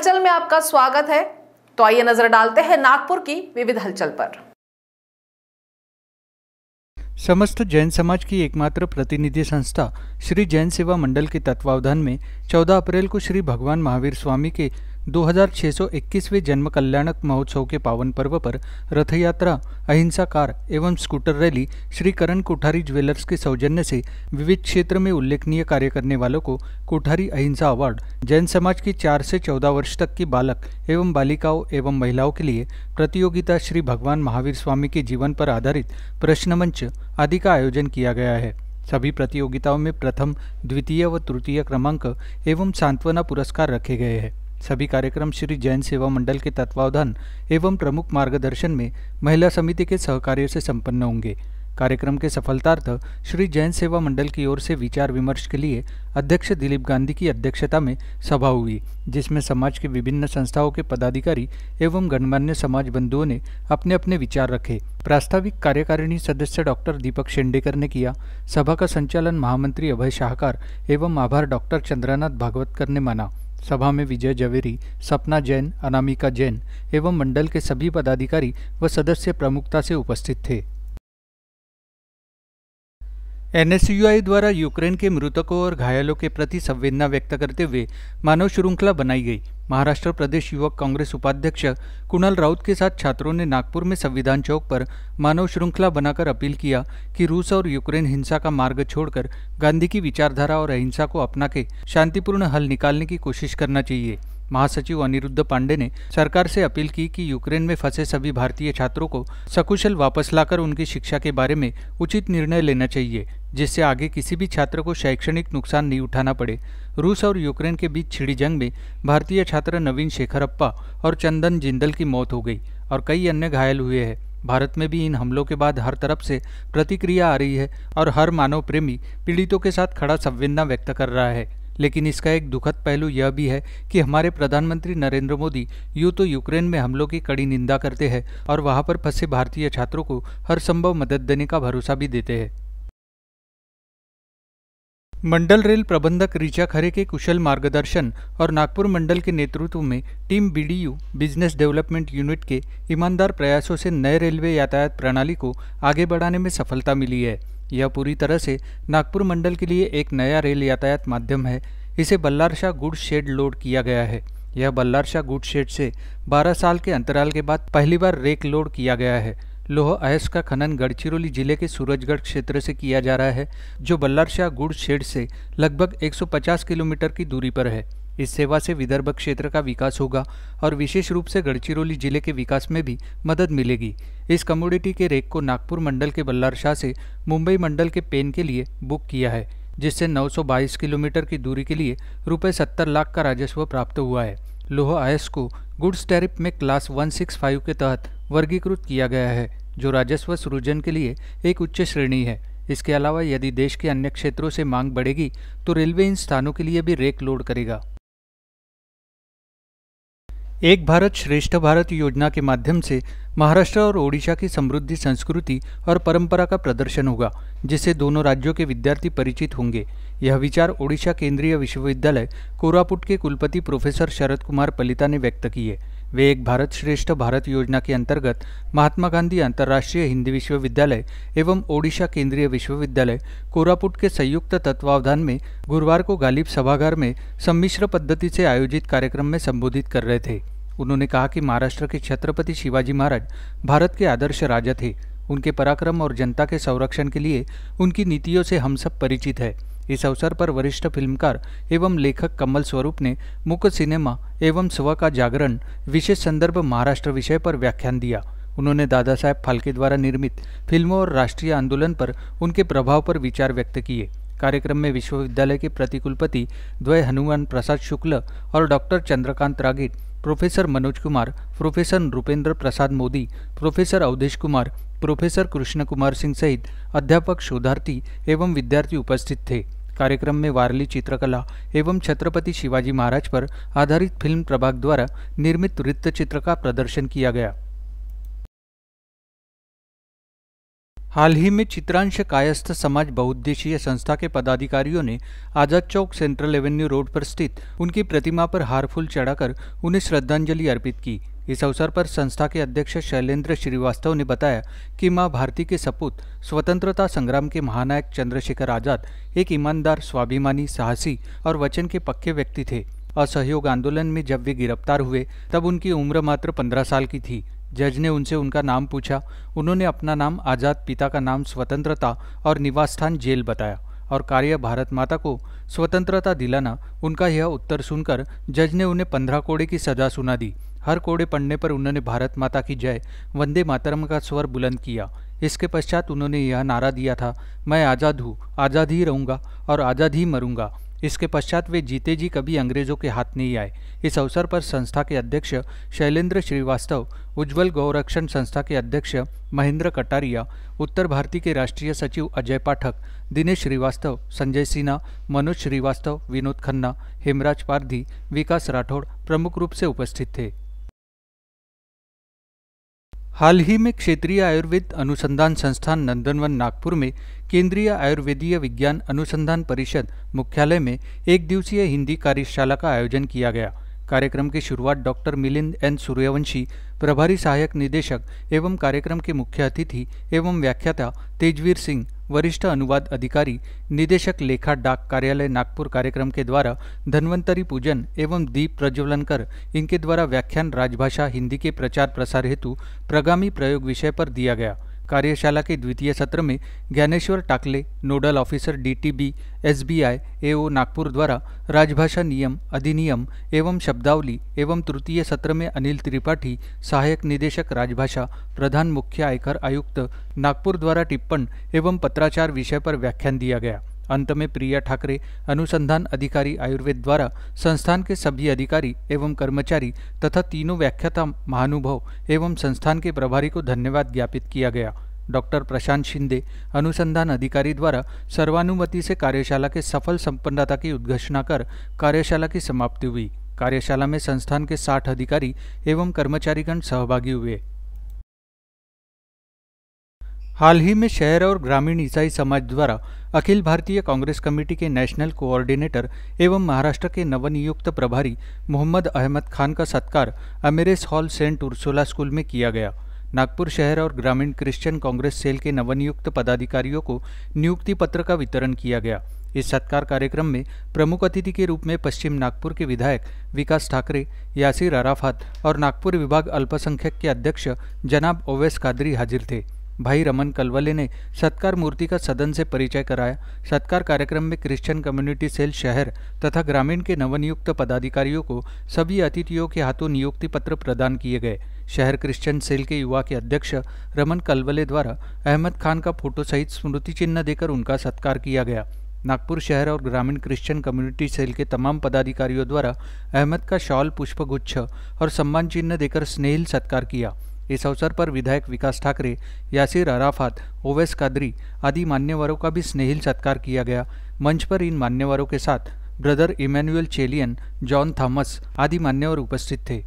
हलचल में आपका स्वागत है तो आइए नजर डालते हैं नागपुर की विविध हलचल पर समस्त जैन समाज की एकमात्र प्रतिनिधि संस्था श्री जैन सेवा मंडल के तत्वावधान में 14 अप्रैल को श्री भगवान महावीर स्वामी के 2621वें जन्म कल्याणक महोत्सव के पावन पर्व पर रथ यात्रा अहिंसा कार एवं scooter rally Shri Karan Kothari jewellers के सौजन्य से विविध क्षेत्र में उल्लेखनीय कार्य करने वालों को कोठारी अहिंसा अवार्ड जैन समाज की चार से चौदह वर्ष तक की बालक एवं बालिकाओं एवं महिलाओं के लिए प्रतियोगिता श्री भगवान महावीर स्वामी के जीवन पर आधारित प्रश्न मंच आदि का आयोजन किया गया है सभी प्रतियोगिताओं में प्रथम द्वितीय व तृतीय क्रमांक एवं सांत्वना पुरस्कार रखे गए हैं सभी कार्यक्रम श्री जैन सेवा मंडल के तत्वावधान एवं प्रमुख मार्गदर्शन में महिला समिति के सहकार्य से संपन्न होंगे कार्यक्रम के सफलतार्थ श्री जैन सेवा मंडल की ओर से विचार विमर्श के लिए अध्यक्ष दिलीप गांधी की अध्यक्षता में सभा हुई जिसमें समाज के विभिन्न संस्थाओं के पदाधिकारी एवं गणमान्य समाज बंधुओं ने अपने अपने विचार रखे प्रास्ताविक कार्यकारिणी सदस्य डॉक्टर दीपक शेंडेकर ने किया सभा का संचालन महामंत्री अभय शाहकार एवं आभार डॉक्टर चंद्रनाथ भागवतकर ने माना सभा में विजय जवेरी सपना जैन अनामिका जैन एवं मंडल के सभी पदाधिकारी व सदस्य प्रमुखता से उपस्थित थे एनएसयूआई द्वारा यूक्रेन के मृतकों और घायलों के प्रति संवेदना व्यक्त करते हुए मानव श्रृंखला बनाई गई महाराष्ट्र प्रदेश युवक कांग्रेस उपाध्यक्ष कुणाल राउत के साथ छात्रों ने नागपुर में संविधान चौक पर मानव श्रृंखला बनाकर अपील किया कि रूस और यूक्रेन हिंसा का मार्ग छोड़कर गांधी की विचारधारा और अहिंसा को अपना के शांतिपूर्ण हल निकालने की कोशिश करना चाहिए महासचिव अनिरुद्ध पांडे ने सरकार से अपील की कि यूक्रेन में फंसे सभी भारतीय छात्रों को सकुशल वापस लाकर उनकी शिक्षा के बारे में उचित निर्णय लेना चाहिए जिससे आगे किसी भी छात्र को शैक्षणिक नुकसान नहीं उठाना पड़े रूस और यूक्रेन के बीच छिड़ी जंग में भारतीय छात्र नवीन शेखरप्पा और चंदन जिंदल की मौत हो गई और कई अन्य घायल हुए हैं भारत में भी इन हमलों के बाद हर तरफ से प्रतिक्रिया आ रही है और हर मानव प्रेमी पीड़ितों के साथ खड़ा संवेदना व्यक्त कर रहा है लेकिन इसका एक दुखद पहलू यह भी है कि हमारे प्रधानमंत्री नरेंद्र मोदी यूँ तो यूक्रेन में हमलों की कड़ी निंदा करते हैं और वहाँ पर फंसे भारतीय छात्रों को हर संभव मदद देने का भरोसा भी देते हैं मंडल रेल प्रबंधक ऋचा खरे के कुशल मार्गदर्शन और नागपुर मंडल के नेतृत्व में team BDU business development unit के ईमानदार प्रयासों से नए रेलवे यातायात प्रणाली को आगे बढ़ाने में सफलता मिली है यह पूरी तरह से नागपुर मंडल के लिए एक नया रेल यातायात माध्यम है इसे बल्लारशाह गुड शेड लोड किया गया है यह बल्लारशाह गुड शेड से 12 साल के अंतराल के बाद पहली बार रेक लोड किया गया है लोह अयस का खनन गढ़चिरौली जिले के सूरजगढ़ क्षेत्र से किया जा रहा है जो बल्लारशाह गुड़ शेड से लगभग एक किलोमीटर की दूरी पर है इस सेवा से विदर्भ क्षेत्र का विकास होगा और विशेष रूप से गढ़चिरौली जिले के विकास में भी मदद मिलेगी इस कम्युनिटी के रेक को नागपुर मंडल के बल्लार शाह से मुंबई मंडल के पेन के लिए बुक किया है जिससे 922 किलोमीटर की दूरी के लिए रुपये सत्तर लाख का राजस्व प्राप्त हुआ है लोह आयस को गुड्स टैरिफ में क्लास 165 के तहत वर्गीकृत किया गया है जो राजस्व सृजन के लिए एक उच्च श्रेणी है इसके अलावा यदि देश के अन्य क्षेत्रों से मांग बढ़ेगी तो रेलवे इन स्थानों के लिए भी रेक लोड करेगा एक भारत श्रेष्ठ भारत योजना के माध्यम से महाराष्ट्र और ओडिशा की समृद्धि संस्कृति और परंपरा का प्रदर्शन होगा जिससे दोनों राज्यों के विद्यार्थी परिचित होंगे यह विचार ओडिशा केंद्रीय विश्वविद्यालय कोरापुट के कुलपति प्रोफेसर शरद कुमार पलिता ने व्यक्त किए वे एक भारत श्रेष्ठ भारत योजना के अंतर्गत महात्मा गांधी अंतर्राष्ट्रीय हिंदी विश्वविद्यालय एवं ओडिशा केंद्रीय विश्वविद्यालय कोरापुट के संयुक्त तत्वावधान में गुरुवार को गालिब सभागार में सम्मिश्र पद्धति से आयोजित कार्यक्रम में संबोधित कर रहे थे उन्होंने कहा कि महाराष्ट्र के छत्रपति शिवाजी महाराज भारत के आदर्श राजा थे उनके पराक्रम और जनता के संरक्षण के लिए उनकी नीतियों से हम सब परिचित है इस अवसर पर वरिष्ठ फिल्मकार एवं लेखक कमल स्वरूप ने मुख्य सिनेमा एवं स्व का जागरण विशेष संदर्भ महाराष्ट्र विषय पर व्याख्यान दिया उन्होंने दादा साहेब फाल्के द्वारा निर्मित फिल्मों और राष्ट्रीय आंदोलन पर उनके प्रभाव पर विचार व्यक्त किए कार्यक्रम में विश्वविद्यालय के प्रतिकुलपति द्वय हनुमान प्रसाद शुक्ल और doctor Chandrakant Ragit professor Manoj Kumar professor Rupendra Prasad Modi professor Awadhesh Kumar professor Krishna Kumar Singh सहित अध्यापक शोधार्थी एवं विद्यार्थी उपस्थित थे कार्यक्रम में वारली चित्रकला एवं छत्रपति शिवाजी महाराज पर आधारित फिल्म प्रभाग द्वारा निर्मित वृत्त चित्र का प्रदर्शन किया गया हाल ही में चित्रांश कायस्थ समाज बहुद्देशीय संस्था के पदाधिकारियों ने Azad Chowk central avenue road पर स्थित उनकी प्रतिमा पर हार फूल चढ़ाकर उन्हें श्रद्धांजलि अर्पित की इस अवसर पर संस्था के अध्यक्ष शैलेंद्र श्रीवास्तव ने बताया कि मां भारती के सपूत स्वतंत्रता संग्राम के महानायक चंद्रशेखर आजाद एक ईमानदार स्वाभिमानी साहसी और वचन के पक्के व्यक्ति थे असहयोग आंदोलन में जब वे गिरफ्तार हुए तब उनकी उम्र मात्र पंद्रह साल की थी जज ने उनसे उनका नाम पूछा उन्होंने अपना नाम आज़ाद पिता का नाम स्वतंत्रता और निवास स्थान जेल बताया और कार्य भारत माता को स्वतंत्रता दिलाना उनका यह उत्तर सुनकर जज ने उन्हें पंद्रह कोड़े की सजा सुना दी हर कोड़े पड़ने पर उन्होंने भारत माता की जय वंदे मातरम का स्वर बुलंद किया इसके पश्चात उन्होंने यह नारा दिया था मैं आज़ाद हूँ आज़ाद ही रहूँगा और आज़ाद ही मरूंगा इसके पश्चात वे जीते जी कभी अंग्रेजों के हाथ नहीं आए इस अवसर पर संस्था के अध्यक्ष शैलेंद्र श्रीवास्तव उज्जवल गौरक्षण संस्था के अध्यक्ष महेंद्र कटारिया उत्तर भारती के राष्ट्रीय सचिव अजय पाठक दिनेश श्रीवास्तव संजय सिन्हा मनोज श्रीवास्तव विनोद खन्ना हेमराज पारधी विकास राठौड़ प्रमुख रूप से उपस्थित थे हाल ही में क्षेत्रीय आयुर्वेद अनुसंधान संस्थान नंदनवन नागपुर में केंद्रीय आयुर्वेदीय विज्ञान अनुसंधान परिषद मुख्यालय में एक दिवसीय हिंदी कार्यशाला का आयोजन किया गया कार्यक्रम की शुरुआत डॉक्टर मिलिंद एन सूर्यवंशी प्रभारी सहायक निदेशक एवं कार्यक्रम के मुख्य अतिथि एवं व्याख्याता तेजवीर सिंह वरिष्ठ अनुवाद अधिकारी निदेशक लेखा डाक कार्यालय नागपुर कार्यक्रम के द्वारा धन्वंतरी पूजन एवं दीप प्रज्वलन कर इनके द्वारा व्याख्यान राजभाषा हिंदी के प्रचार प्रसार हेतु प्रगामी प्रयोग विषय पर दिया गया कार्यशाला के द्वितीय सत्र में Dnyaneshwar Takle nodal officer DTB SBI AO Nagpur द्वारा राजभाषा नियम अधिनियम एवं शब्दावली एवं तृतीय सत्र में अनिल त्रिपाठी सहायक निदेशक राजभाषा प्रधान मुख्य आयकर आयुक्त नागपुर द्वारा टिप्पण एवं पत्राचार विषय पर व्याख्यान दिया गया अंत में प्रिया ठाकरे अनुसंधान अधिकारी आयुर्वेद द्वारा संस्थान के सभी अधिकारी एवं कर्मचारी तथा तीनों व्याख्याता महानुभव एवं संस्थान के प्रभारी को धन्यवाद ज्ञापित किया गया डॉक्टर प्रशांत शिंदे अनुसंधान अधिकारी द्वारा सर्वानुमति से कार्यशाला के सफल संपन्नता की उद्घोषणा कर कार्यशाला की समाप्ति हुई कार्यशाला में संस्थान के साठ अधिकारी एवं कर्मचारीगण सहभागी हुए हाल ही में शहर और ग्रामीण ईसाई समाज द्वारा अखिल भारतीय कांग्रेस कमेटी के नेशनल कोऑर्डिनेटर एवं महाराष्ट्र के नवनियुक्त प्रभारी मोहम्मद अहमद खान का सत्कार अमेरेस हॉल सेंट उर्सुला स्कूल में किया गया नागपुर शहर और ग्रामीण क्रिश्चियन कांग्रेस सेल के नवनियुक्त पदाधिकारियों को नियुक्ति पत्र का वितरण किया गया इस सत्कार कार्यक्रम में प्रमुख अतिथि के रूप में पश्चिम नागपुर के विधायक विकास ठाकरे यासिर अराफात और नागपुर विभाग अल्पसंख्यक के अध्यक्ष जनाब ओवैस कादरी हाजिर थे भाई रमन कलवले ने सत्कार मूर्ति का सदन से परिचय कराया सत्कार कार्यक्रम में क्रिश्चियन कम्युनिटी सेल शहर तथा ग्रामीण के नवनियुक्त पदाधिकारियों को सभी अतिथियों के हाथों नियुक्ति पत्र प्रदान किए गए शहर क्रिश्चियन सेल के युवा के अध्यक्ष रमन कलवले द्वारा अहमद खान का फोटो सहित स्मृति चिन्ह देकर उनका सत्कार किया गया नागपुर शहर और ग्रामीण क्रिश्चियन कम्युनिटी सेल के तमाम पदाधिकारियों द्वारा अहमद का शॉल पुष्पगुच्छ और सम्मान चिन्ह देकर स्नेहिल सत्कार किया इस अवसर पर विधायक विकास ठाकरे यासिर अराफात ओवैस कादरी आदि मान्यवरों का भी स्नेहिल सत्कार किया गया मंच पर इन मान्यवरों के साथ brother Emmanuel Chelian John Thomas आदि मान्यवर उपस्थित थे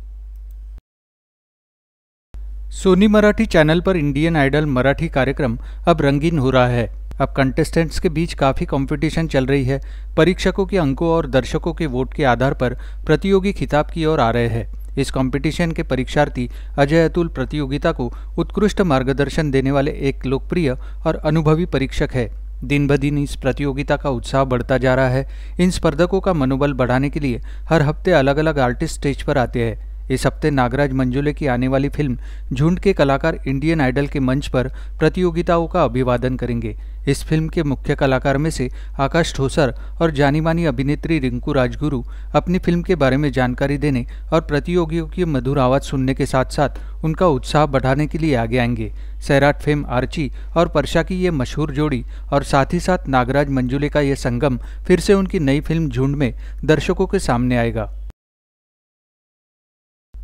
सोनी मराठी चैनल पर इंडियन आइडल मराठी कार्यक्रम अब रंगीन हो रहा है अब कंटेस्टेंट्स के बीच काफ़ी कंपटीशन चल रही है परीक्षकों के अंकों और दर्शकों के वोट के आधार पर प्रतियोगी खिताब की ओर आ रहे हैं इस कंपटीशन के परीक्षार्थी अजय अतुल प्रतियोगिता को उत्कृष्ट मार्गदर्शन देने वाले एक लोकप्रिय और अनुभवी परीक्षक है दिन ब दिन इस प्रतियोगिता का उत्साह बढ़ता जा रहा है इन स्पर्धकों का मनोबल बढ़ाने के लिए हर हफ्ते अलग अलग आर्टिस्ट स्टेज पर आते हैं इस हफ्ते नागराज मंजुले की आने वाली फिल्म झुंड के कलाकार इंडियन आइडल के मंच पर प्रतियोगिताओं का अभिवादन करेंगे इस फिल्म के मुख्य कलाकार में से आकाश ठोसर और जानी मानी अभिनेत्री रिंकू राजगुरु अपनी फिल्म के बारे में जानकारी देने और प्रतियोगियों की मधुर आवाज़ सुनने के साथ साथ उनका उत्साह बढ़ाने के लिए आगे आएंगे सैराट फेम आर्ची और परशा की ये मशहूर जोड़ी और साथ ही साथ नागराज मंजुले का यह संगम फिर से उनकी नई फिल्म झुंड में दर्शकों के सामने आएगा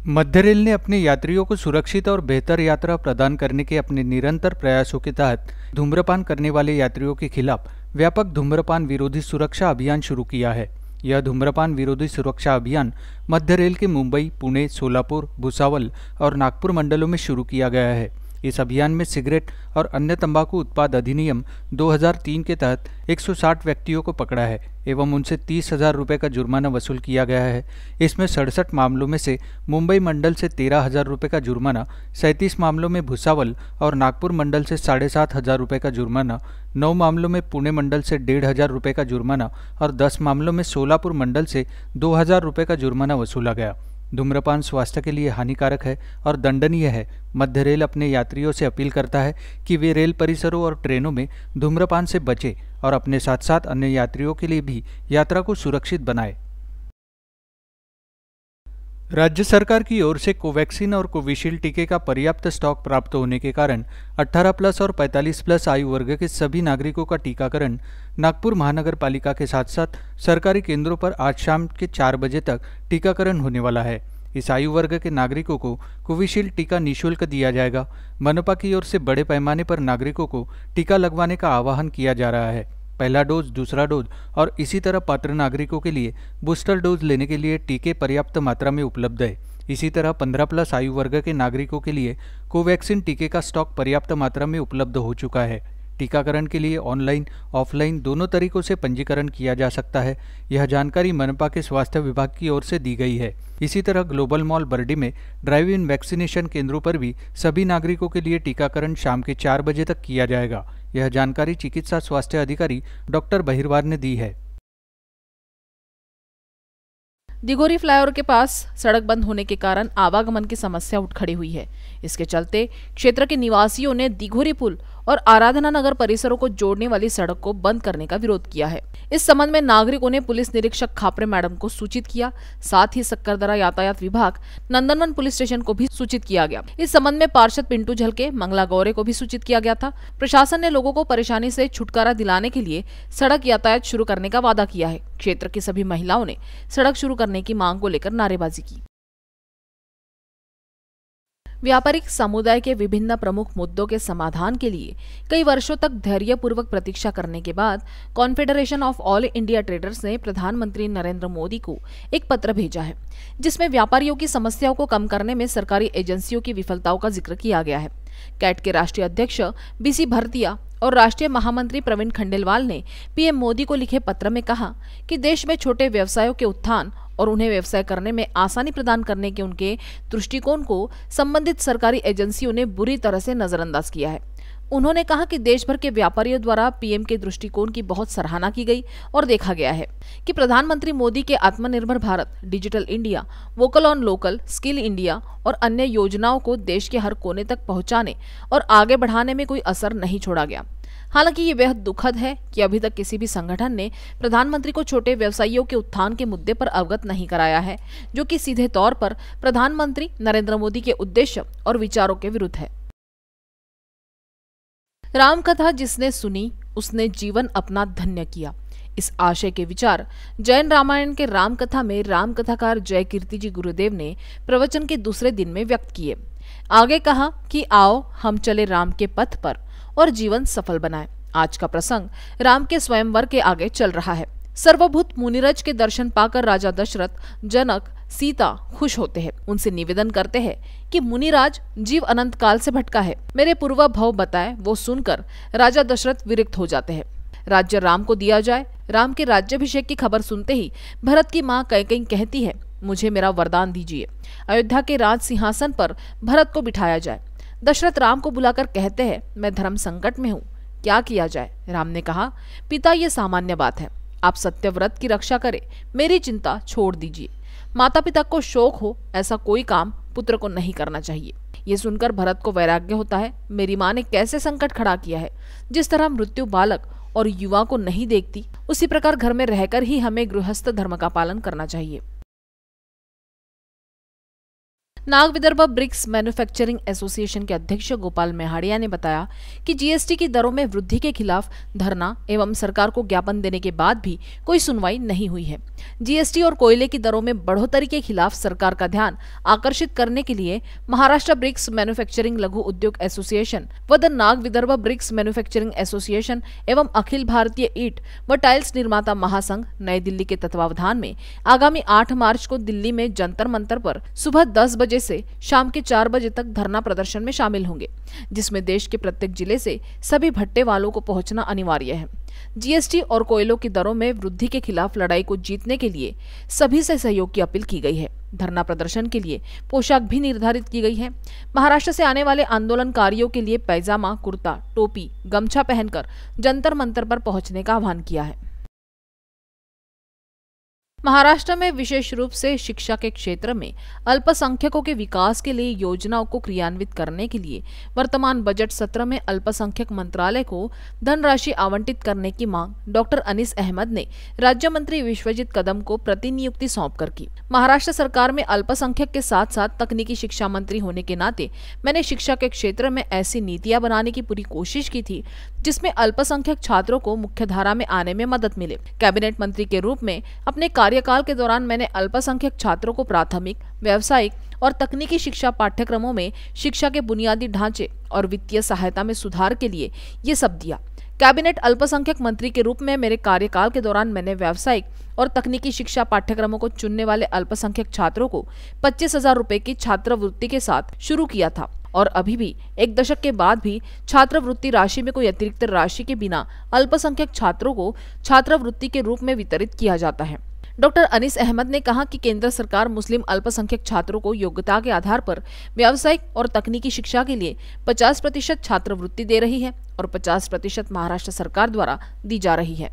मध्य रेल ने अपने यात्रियों को सुरक्षित और बेहतर यात्रा प्रदान करने के अपने निरंतर प्रयासों के तहत धूम्रपान करने वाले यात्रियों के खिलाफ व्यापक धूम्रपान विरोधी सुरक्षा अभियान शुरू किया है यह धूम्रपान विरोधी सुरक्षा अभियान मध्य रेल के मुंबई पुणे सोलापुर भुसावल और नागपुर मंडलों में शुरू किया गया है इस अभियान में सिगरेट और अन्य तंबाकू उत्पाद अधिनियम 2003 के तहत 160 व्यक्तियों को पकड़ा है एवं उनसे तीस हजार रुपये का जुर्माना वसूल किया गया है इसमें सड़सठ मामलों में से मुंबई मंडल से तेरह हजार रुपये का जुर्माना सैंतीस मामलों में भुसावल और नागपुर मंडल से साढ़े सात हजार रुपये का जुर्माना नौ मामलों में पुणे मंडल से डेढ़ हजार रुपये का जुर्माना और दस मामलों में सोलापुर मंडल से दो हजार रुपये का जुर्माना वसूला गया धूम्रपान स्वास्थ्य के लिए हानिकारक है और दंडनीय है मध्य रेल अपने यात्रियों से अपील करता है कि वे रेल परिसरों और ट्रेनों में धूम्रपान से बचें और अपने साथ साथ अन्य यात्रियों के लिए भी यात्रा को सुरक्षित बनाएं राज्य सरकार की ओर से कोवैक्सीन और कोविशील्ड टीके का पर्याप्त स्टॉक प्राप्त होने के कारण 18 प्लस और 45 प्लस आयु वर्ग के सभी नागरिकों का टीकाकरण नागपुर महानगर पालिका के साथ साथ सरकारी केंद्रों पर आज शाम के चार बजे तक टीकाकरण होने वाला है इस आयु वर्ग के नागरिकों को कोविशील्ड टीका निःशुल्क दिया जाएगा मनपा की ओर से बड़े पैमाने पर नागरिकों को टीका लगवाने का आह्वान किया जा रहा है पहला डोज दूसरा डोज और इसी तरह पात्र नागरिकों के लिए बूस्टर डोज लेने के लिए टीके पर्याप्त मात्रा में उपलब्ध है इसी तरह 15 प्लस आयु वर्ग के नागरिकों के लिए कोवैक्सीन टीके का स्टॉक पर्याप्त मात्रा में उपलब्ध हो चुका है टीकाकरण के लिए ऑनलाइन ऑफलाइन दोनों तरीकों से पंजीकरण किया जा सकता है यह जानकारी मनपा के स्वास्थ्य विभाग की ओर से दी गई है इसी तरह ग्लोबल मॉल बर्डी में ड्राइव इन वैक्सीनेशन केंद्रों पर भी सभी नागरिकों के लिए टीकाकरण शाम के चार बजे तक किया जाएगा यह जानकारी चिकित्सा स्वास्थ्य अधिकारी डॉक्टर बहिरवार ने दी है दिगोरी फ्लाईओवर के पास सड़क बंद होने के कारण आवागमन की समस्या उठ खड़ी हुई है इसके चलते क्षेत्र के निवासियों ने दिघोरी पुल और आराधना नगर परिसरों को जोड़ने वाली सड़क को बंद करने का विरोध किया है इस संबंध में नागरिकों ने पुलिस निरीक्षक खापरे मैडम को सूचित किया साथ ही सक्करदरा यातायात विभाग नंदनवन पुलिस स्टेशन को भी सूचित किया गया इस संबंध में पार्षद पिंटू झलके मंगला गौरे को भी सूचित किया गया था प्रशासन ने लोगों को परेशानी से छुटकारा दिलाने के लिए सड़क यातायात शुरू करने का वादा किया है क्षेत्र की सभी महिलाओं ने सड़क शुरू करने की मांग को लेकर नारेबाजी की व्यापारिक समुदाय के विभिन्न प्रमुख मुद्दों के समाधान के लिए कई वर्षों तक धैर्यपूर्वक प्रतीक्षा करने के बाद confederation of all India traders ने प्रधानमंत्री नरेंद्र मोदी को एक पत्र भेजा है जिसमें व्यापारियों की समस्याओं को कम करने में सरकारी एजेंसियों की विफलताओं का जिक्र किया गया है कैट के राष्ट्रीय अध्यक्ष बीसी भरतिया और राष्ट्रीय महामंत्री प्रवीण खंडेलवाल ने पीएम मोदी को लिखे पत्र में कहा कि देश में छोटे व्यवसायों के उत्थान और उन्हें व्यवसाय करने में आसानी प्रदान करने के उनके दृष्टिकोण को संबंधित सरकारी एजेंसियों ने बुरी तरह से नजरअंदाज किया है उन्होंने कहा कि देश भर के व्यापारियों द्वारा पीएम के दृष्टिकोण की बहुत सराहना की गई और देखा गया है कि प्रधानमंत्री मोदी के Aatmanirbhar Bharat digital India vocal on local skill India और अन्य योजनाओं को देश के हर कोने तक पहुंचाने और आगे बढ़ाने में कोई असर नहीं छोड़ा गया हालांकि ये बेहद दुखद है कि अभी तक किसी भी संगठन ने प्रधानमंत्री को छोटे व्यवसायियों के उत्थान के मुद्दे पर अवगत नहीं कराया है जो कि सीधे तौर पर प्रधानमंत्री नरेंद्र मोदी के उद्देश्य और विचारों के विरुद्ध है रामकथा जिसने सुनी उसने जीवन अपना धन्य किया इस आशय के विचार जैन रामायण के रामकथा में रामकथाकार जय कीर्ति जी गुरुदेव ने प्रवचन के दूसरे दिन में व्यक्त किए आगे कहा कि आओ हम चले राम के पथ पर और जीवन सफल बनाए आज का प्रसंग राम के स्वयंवर के आगे चल रहा है सर्वभूत मुनिरज के दर्शन पाकर राजा दशरथ जनक सीता खुश होते हैं उनसे निवेदन करते हैं कि मुनिराज जीव अनंत काल से भटका है मेरे पूर्वा भव बताए वो सुनकर राजा दशरथ विरक्त हो जाते हैं राज्य राम को दिया जाए राम के राज्यभिषेक की खबर सुनते ही भरत की माँ कई कई कहती है मुझे मेरा वरदान दीजिए अयोध्या के राज सिंहासन पर भरत को बिठाया जाए दशरथ राम को बुलाकर कहते हैं मैं धर्म संकट में हूँ क्या किया जाए राम ने कहा पिता ये सामान्य बात है आप सत्यव्रत की रक्षा करें मेरी चिंता छोड़ दीजिए माता पिता को शोक हो ऐसा कोई काम पुत्र को नहीं करना चाहिए ये सुनकर भरत को वैराग्य होता है मेरी माँ ने कैसे संकट खड़ा किया है जिस तरह मृत्यु बालक और युवा को नहीं देखती उसी प्रकार घर में रहकर ही हमें गृहस्थ धर्म का पालन करना चाहिए Nag Vidarbha bricks manufacturing association के अध्यक्ष गोपाल मेहाड़िया ने बताया कि जीएसटी की दरों में वृद्धि के खिलाफ धरना एवं सरकार को ज्ञापन देने के बाद भी कोई सुनवाई नहीं हुई है जीएसटी और कोयले की दरों में बढ़ोतरी के खिलाफ सरकार का ध्यान आकर्षित करने के लिए महाराष्ट्र ब्रिक्स मैन्युफैक्चरिंग लघु उद्योग एसोसिएशन व the Nag Vidarbha bricks manufacturing association एवं अखिल भारतीय ईट व टाइल्स निर्माता महासंघ नई दिल्ली के तत्वावधान में आगामी आठ मार्च को दिल्ली में जंतर मंत्र पर सुबह दस बजे से शाम के चार बजे तक धरना प्रदर्शन में शामिल होंगे जिसमें देश के प्रत्येक जिले से सभी भट्टे वालों को पहुंचना अनिवार्य है जीएसटी और कोयलों की दरों में वृद्धि के खिलाफ लड़ाई को जीतने के लिए सभी से सहयोग की अपील की गई है धरना प्रदर्शन के लिए पोशाक भी निर्धारित की गई है महाराष्ट्र से आने वाले आंदोलनकारियों के लिए पैजामा कुर्ता टोपी गमछा पहनकर जंतर मंतर पर पहुंचने का आह्वान किया है महाराष्ट्र में विशेष रूप से शिक्षा के क्षेत्र में अल्पसंख्यकों के विकास के लिए योजनाओं को क्रियान्वित करने के लिए वर्तमान बजट सत्र में अल्पसंख्यक मंत्रालय को धनराशि आवंटित करने की मांग डॉक्टर अनिस अहमद ने राज्य मंत्री विश्वजीत कदम को प्रतिनियुक्ति सौंप कर की महाराष्ट्र सरकार में अल्पसंख्यक के साथ साथ तकनीकी शिक्षा मंत्री होने के नाते मैंने शिक्षा के क्षेत्र में ऐसी नीतियाँ बनाने की पूरी कोशिश की थी जिसमें अल्पसंख्यक छात्रों को मुख्यधारा में आने में मदद मिले कैबिनेट मंत्री के रूप में अपने कार्यकाल के दौरान मैंने अल्पसंख्यक छात्रों को प्राथमिक व्यावसायिक और तकनीकी शिक्षा पाठ्यक्रमों में शिक्षा के बुनियादी ढांचे और वित्तीय सहायता में सुधार के लिए ये सब दिया कैबिनेट अल्पसंख्यक मंत्री के रूप में मेरे कार्यकाल के दौरान मैंने व्यावसायिक और तकनीकी शिक्षा पाठ्यक्रमों को चुनने वाले अल्पसंख्यक छात्रों को पच्चीस हजार रूपए की छात्रवृत्ति के साथ शुरू किया था और अभी भी एक दशक के बाद भी छात्रवृत्ति राशि में कोई अतिरिक्त राशि के बिना अल्पसंख्यक छात्रों को छात्रवृत्ति के रूप में वितरित किया जाता है डॉक्टर अनिस अहमद ने कहा कि केंद्र सरकार मुस्लिम अल्पसंख्यक छात्रों को योग्यता के आधार पर व्यावसायिक और तकनीकी शिक्षा के लिए 50 प्रतिशत छात्रवृत्ति दे रही है और 50 प्रतिशत महाराष्ट्र सरकार द्वारा दी जा रही है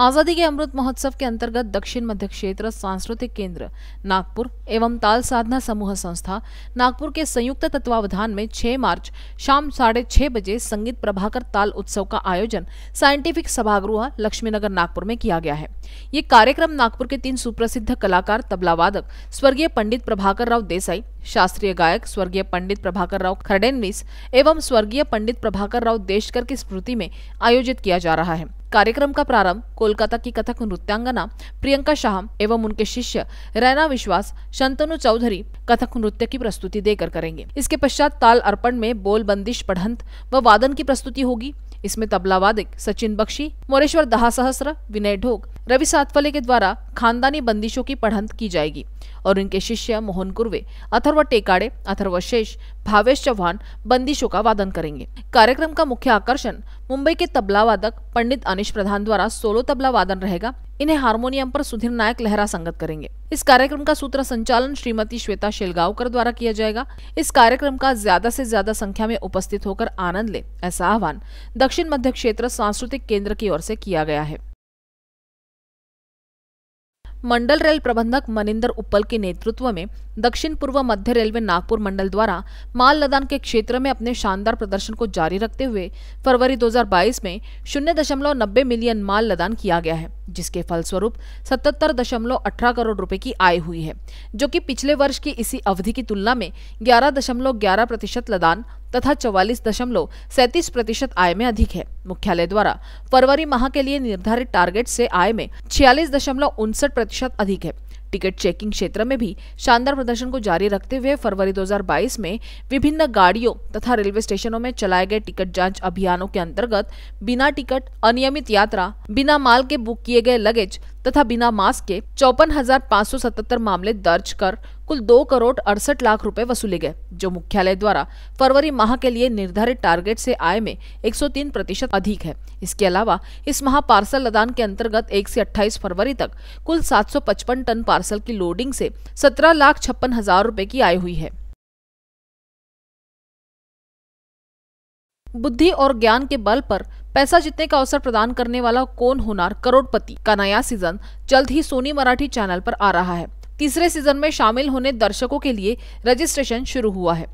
आज़ादी के अमृत महोत्सव के अंतर्गत दक्षिण मध्य क्षेत्र सांस्कृतिक केंद्र नागपुर एवं ताल साधना समूह संस्था नागपुर के संयुक्त तत्वावधान में 6 मार्च शाम साढ़े छह बजे संगीत प्रभाकर ताल उत्सव का आयोजन साइंटिफिक सभागृह लक्ष्मीनगर नागपुर में किया गया है ये कार्यक्रम नागपुर के तीन सुप्रसिद्ध कलाकार तबला वादक स्वर्गीय पंडित प्रभाकर राव देसाई शास्त्रीय गायक स्वर्गीय पंडित प्रभाकर राव खरडेनवीस एवं स्वर्गीय पंडित प्रभाकर राव देशकर की स्मृति में आयोजित किया जा रहा है कार्यक्रम का प्रारंभ कोलकाता की कथक नृत्यांगना प्रियंका शाह एवं उनके शिष्य रैना विश्वास शंतनु चौधरी कथक नृत्य की प्रस्तुति देकर करेंगे इसके पश्चात ताल अर्पण में बोल बंदिश पढ़ंत व वादन की प्रस्तुति होगी इसमें तबला वादक सचिन बख्शी मोरेश्वर दहा सहस्र विनय ढोक रवि सातफले के द्वारा खानदानी बंदिशों की पढ़ंत की जाएगी और उनके शिष्य मोहन कुर्वे अथर्व टेकाड़े अथर्व शेष भावेश चौहान बंदिशों का वादन करेंगे कार्यक्रम का मुख्य आकर्षण मुंबई के तबला वादक पंडित अनिश प्रधान द्वारा सोलो तबला वादन रहेगा इन्हें हारमोनियम पर सुधीर नायक लहरा संगत करेंगे इस कार्यक्रम का सूत्र संचालन श्रीमती श्वेता शेलगावकर द्वारा किया जाएगा इस कार्यक्रम का ज्यादा से ज्यादा संख्या में उपस्थित होकर आनंद ले ऐसा आह्वान दक्षिण मध्य क्षेत्र सांस्कृतिक केंद्र की ओर से किया गया है मंडल रेल प्रबंधक मनिंदर उपल के नेतृत्व में दक्षिण पूर्व मध्य रेलवे नागपुर मंडल द्वारा माल लदान के क्षेत्र में अपने शानदार प्रदर्शन को जारी रखते हुए फरवरी 2022 में शून्य दशमलव नब्बे मिलियन माल लदान किया गया है जिसके फलस्वरूप सतहत्तर दशमलव अठारह करोड़ रुपए की आय हुई है जो कि पिछले वर्ष की इसी अवधि की तुलना में ग्यारह दशमलव ग्यारह प्रतिशत लदान तथा चौवालीस दशमलव सैतीस प्रतिशत आय में अधिक है मुख्यालय द्वारा फरवरी माह के लिए निर्धारित टारगेट से आय में छियालीस दशमलव उनसठ प्रतिशत अधिक है टिकट चेकिंग क्षेत्र में भी शानदार प्रदर्शन को जारी रखते हुए फरवरी 2022 में विभिन्न गाड़ियों तथा रेलवे स्टेशनों में चलाए गए टिकट जांच अभियानों के अंतर्गत बिना टिकट अनियमित यात्रा बिना माल के बुक किए गए लगेज तथा बिना मास्क के चौपन हजार पाँच सौ सतहत्तर मामले दर्ज कर कुल दो करोड़ अड़सठ लाख रुपए वसूले गए जो मुख्यालय द्वारा फरवरी माह के लिए निर्धारित टारगेट से आय में 103 प्रतिशत अधिक है इसके अलावा इस माह पार्सल लदान के अंतर्गत 1 से 28 फरवरी तक कुल 755 टन पार्सल की लोडिंग से सत्रह लाख छप्पन हजार रूपए की आय हुई है बुद्धि और ज्ञान के बल पर पैसा जीतने का अवसर प्रदान करने वाला कौन होनार करोड़पति का नया सीजन जल्द ही सोनी मराठी चैनल पर आ रहा है तीसरे सीजन में शामिल होने दर्शकों के लिए रजिस्ट्रेशन शुरू हुआ है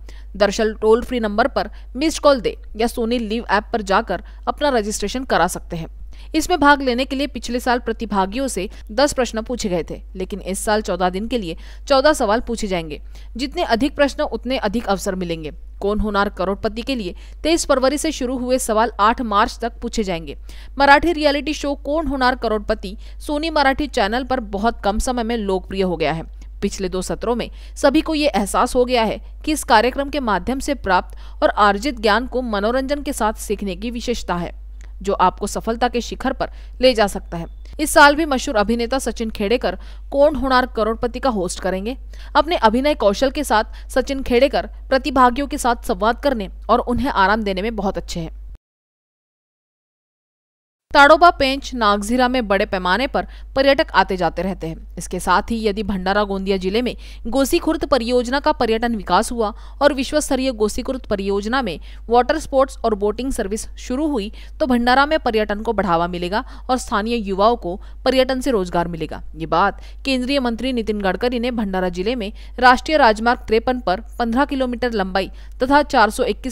दर्शक टोल फ्री नंबर पर मिस्ड कॉल दे या सोनी लीव ऐप पर जाकर अपना रजिस्ट्रेशन करा सकते हैं इसमें भाग लेने के लिए पिछले साल प्रतिभागियों से दस प्रश्न पूछे गए थे लेकिन इस साल चौदह दिन के लिए चौदह सवाल पूछे जाएंगे जितने अधिक प्रश्न उतने अधिक अवसर मिलेंगे कौन होनार करोड़पति के लिए तेईस फरवरी से शुरू हुए सवाल 8 मार्च तक पूछे जाएंगे Marathi reality show Kon Honar Crorepati Sony Marathi channel पर बहुत कम समय में लोकप्रिय हो गया है पिछले दो सत्रों में सभी को ये एहसास हो गया है कि इस कार्यक्रम के माध्यम से प्राप्त और आर्जित ज्ञान को मनोरंजन के साथ सीखने की विशेषता है जो आपको सफलता के शिखर पर ले जा सकता है इस साल भी मशहूर अभिनेता सचिन खेड़ेकर कौन होनार करोड़पति का होस्ट करेंगे अपने अभिनय कौशल के साथ सचिन खेड़ेकर प्रतिभागियों के साथ संवाद करने और उन्हें आराम देने में बहुत अच्छे हैं ताड़ोबा पेंच नागजीरा में बड़े पैमाने पर पर्यटक आते जाते रहते हैं इसके साथ ही यदि भंडारा गोंदिया जिले में गोसी खुर्द परियोजना का पर्यटन विकास हुआ और विश्व स्तरीय गोसी खुर्द परियोजना में वाटर स्पोर्ट्स और बोटिंग सर्विस शुरू हुई तो भंडारा में पर्यटन को बढ़ावा मिलेगा और स्थानीय युवाओं को पर्यटन से रोजगार मिलेगा ये बात केंद्रीय मंत्री नितिन गडकरी ने भंडारा जिले में राष्ट्रीय राजमार्ग त्रेपन पर पंद्रह किलोमीटर लंबाई तथा चार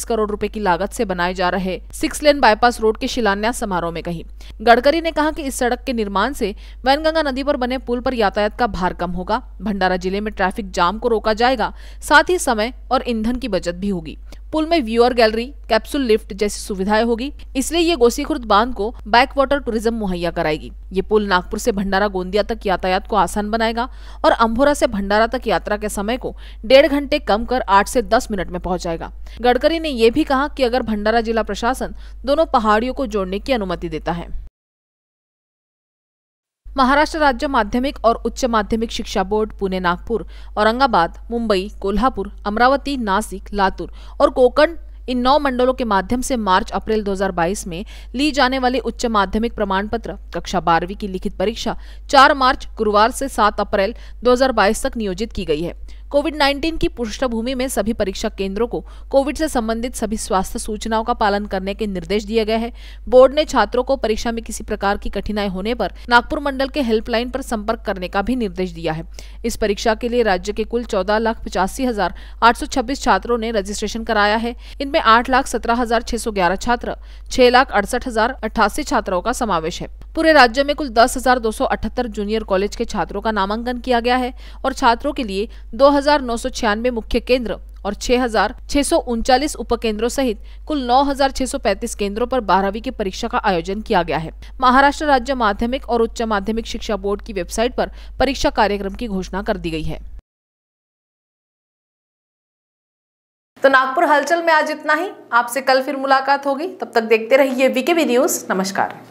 करोड़ रूपए की लागत से बनाए जा रहे सिक्स लेन बाईपास रोड के शिलान्यास समारोह में कही गडकरी ने कहा कि इस सड़क के निर्माण से वैनगंगा नदी पर बने पुल पर यातायात का भार कम होगा भंडारा जिले में ट्रैफिक जाम को रोका जाएगा साथ ही समय और ईंधन की बचत भी होगी पुल में व्यूअर गैलरी कैप्सूल लिफ्ट जैसी सुविधाएं होगी इसलिए ये गोसीखुर्द बांध को बैक वाटर टूरिज्म मुहैया कराएगी ये पुल नागपुर से भंडारा गोंदिया तक यातायात को आसान बनाएगा और अम्भोरा से भंडारा तक यात्रा के समय को डेढ़ घंटे कम कर आठ से दस मिनट में पहुंचाएगा गडकरी ने यह भी कहा कि अगर भंडारा जिला प्रशासन दोनों पहाड़ियों को जोड़ने की अनुमति देता है महाराष्ट्र राज्य माध्यमिक और उच्च माध्यमिक शिक्षा बोर्ड पुणे नागपुर औरंगाबाद मुंबई कोल्हापुर अमरावती नासिक लातूर और कोकण इन नौ मंडलों के माध्यम से मार्च अप्रैल 2022 में ली जाने वाली उच्च माध्यमिक प्रमाण पत्र कक्षा बारहवीं की लिखित परीक्षा 4 मार्च गुरुवार से 7 अप्रैल 2022 तक नियोजित की गई है कोविड 19 की पृष्ठभूमि में सभी परीक्षा केंद्रों को कोविड से संबंधित सभी स्वास्थ्य सूचनाओं का पालन करने के निर्देश दिए गए हैं बोर्ड ने छात्रों को परीक्षा में किसी प्रकार की कठिनाई होने पर नागपुर मंडल के हेल्पलाइन पर संपर्क करने का भी निर्देश दिया है इस परीक्षा के लिए राज्य के कुल चौदह लाख पचासी हजार आठ सौ छब्बीस छात्रों ने रजिस्ट्रेशन कराया है इनमें आठ लाख सत्रह हजार छह सौ ग्यारह छात्र छह लाख अड़सठ हजार अठासी छात्रों का समावेश है पूरे राज्य में कुल 10,278 जूनियर कॉलेज के छात्रों का नामांकन किया गया है और छात्रों के लिए दो मुख्य केंद्र और छह हजार छह सौ उनचालीस उप केंद्रों सहित कुल नौ हजार छह सौ पैंतीस केंद्रों पर बारहवीं की परीक्षा का आयोजन किया गया है महाराष्ट्र राज्य माध्यमिक और उच्च माध्यमिक शिक्षा बोर्ड की वेबसाइट पर परीक्षा कार्यक्रम की घोषणा कर दी गई है तो नागपुर हलचल में आज इतना ही आपसे कल फिर मुलाकात होगी तब तक देखते रहिए वीकेबी न्यूज नमस्कार